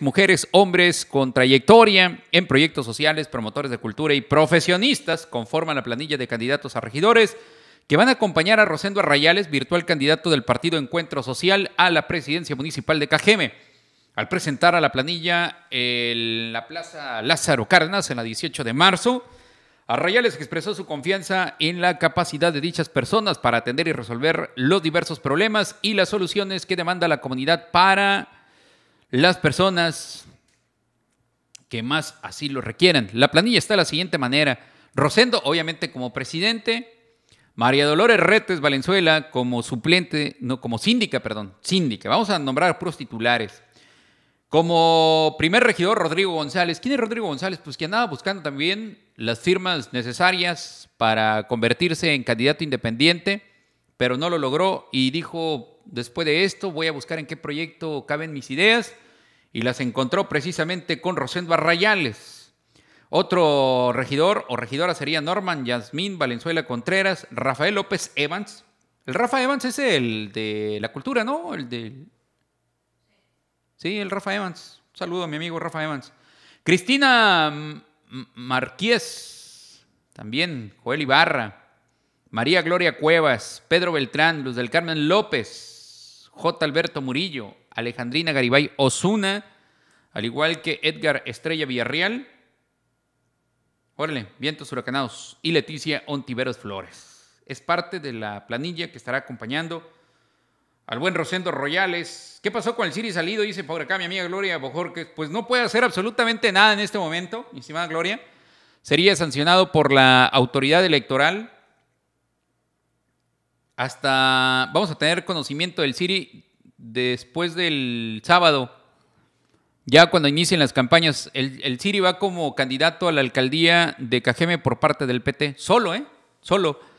mujeres, hombres con trayectoria en proyectos sociales, promotores de cultura y profesionistas conforman la planilla de candidatos a regidores que van a acompañar a Rosendo Arrayales, virtual candidato del partido Encuentro Social a la presidencia municipal de Cajeme. Al presentar a la planilla en la Plaza Lázaro Cárdenas en la 18 de marzo, Arrayales expresó su confianza en la capacidad de dichas personas para atender y resolver los diversos problemas y las soluciones que demanda la comunidad para las personas que más así lo requieran. La planilla está de la siguiente manera. Rosendo, obviamente, como presidente. María Dolores Retes Valenzuela como suplente, no, como síndica, perdón, síndica. Vamos a nombrar puros titulares. Como primer regidor, Rodrigo González. ¿Quién es Rodrigo González? Pues que andaba buscando también las firmas necesarias para convertirse en candidato independiente, pero no lo logró y dijo, después de esto voy a buscar en qué proyecto caben mis ideas y las encontró precisamente con Rosendo Arrayales. Otro regidor o regidora sería Norman Yasmín Valenzuela Contreras, Rafael López Evans. El Rafa Evans es el de la cultura, ¿no? El de... Sí, el Rafa Evans. saludo a mi amigo Rafa Evans. Cristina Marqués, también Joel Ibarra, María Gloria Cuevas, Pedro Beltrán, Luz del Carmen López, J. Alberto Murillo, Alejandrina Garibay Osuna, al igual que Edgar Estrella Villarreal. Órale, vientos huracanados. Y Leticia Ontiveros Flores. Es parte de la planilla que estará acompañando al buen Rosendo Royales. ¿Qué pasó con el Siri salido? Dice por acá mi amiga Gloria Bojorquez. Pues no puede hacer absolutamente nada en este momento, mi estimada Gloria. Sería sancionado por la autoridad electoral hasta vamos a tener conocimiento del Siri después del sábado. Ya cuando inicien las campañas, el, Siri va como candidato a la alcaldía de Cajeme por parte del PT. Solo, ¿eh? Solo.